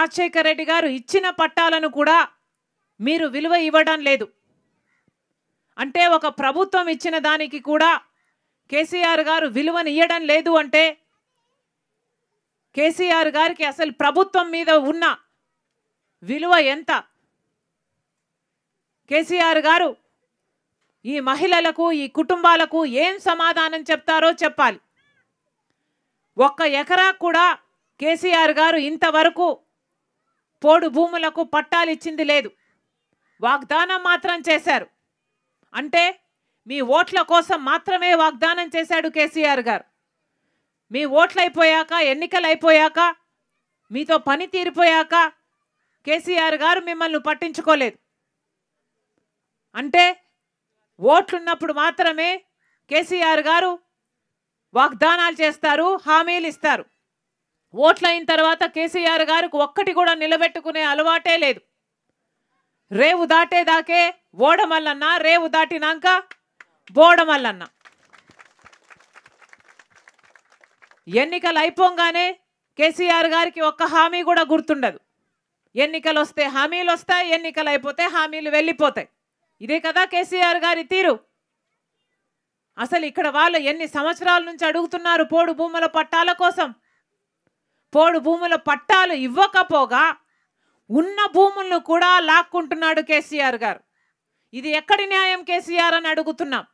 రాజశేఖర రెడ్డి గారు ఇచ్చిన పట్టాలను కూడా మీరు విలువ ఇవ్వడం లేదు అంటే ఒక ప్రభుత్వం ఇచ్చిన దానికి కూడా కేసీఆర్ గారు విలువను ఇవ్వడం లేదు అంటే కేసీఆర్ గారికి అసలు ప్రభుత్వం మీద ఉన్న విలువ ఎంత కేసీఆర్ గారు ఈ మహిళలకు ఈ కుటుంబాలకు ఏం సమాధానం చెప్తారో చెప్పాలి ఒక్క ఎకరా కూడా కేసీఆర్ గారు ఇంతవరకు పోడు భూములకు పట్టాలు ఇచ్చింది లేదు వాగ్దానం మాత్రం చేశారు అంటే మీ ఓట్ల కోసం మాత్రమే వాగ్దానం చేశాడు కేసీఆర్ గారు మీ ఓట్లు అయిపోయాక ఎన్నికలు అయిపోయాక మీతో పని తీరిపోయాక కేసీఆర్ గారు మిమ్మల్ని పట్టించుకోలేదు అంటే ఓట్లున్నప్పుడు మాత్రమే కేసీఆర్ గారు వాగ్దానాలు చేస్తారు హామీలు ఇస్తారు ఓట్లయిన తర్వాత కేసీఆర్ గారికి ఒక్కటి కూడా నిలబెట్టుకునే అలవాటే లేదు రేవు దాటేదాకే ఓడమల్లన్న రేవు దాటినాక బోడమల్లన్న ఎన్నికలు అయిపోగానే కేసీఆర్ గారికి ఒక్క హామీ కూడా గుర్తుండదు ఎన్నికలు వస్తే హామీలు వస్తాయి ఎన్నికలు అయిపోతే హామీలు వెళ్ళిపోతాయి ఇదే కదా కేసీఆర్ గారి తీరు అసలు ఇక్కడ వాళ్ళు ఎన్ని సంవత్సరాల నుంచి అడుగుతున్నారు పోడు భూముల పట్టాల కోసం పోడు భూముల పట్టాలు ఇవ్వకపోగా ఉన్న భూములను కూడా లాక్కుంటున్నాడు కేసీఆర్ గారు ఇది ఎక్కడి న్యాయం కేసీఆర్ అని అడుగుతున్నాం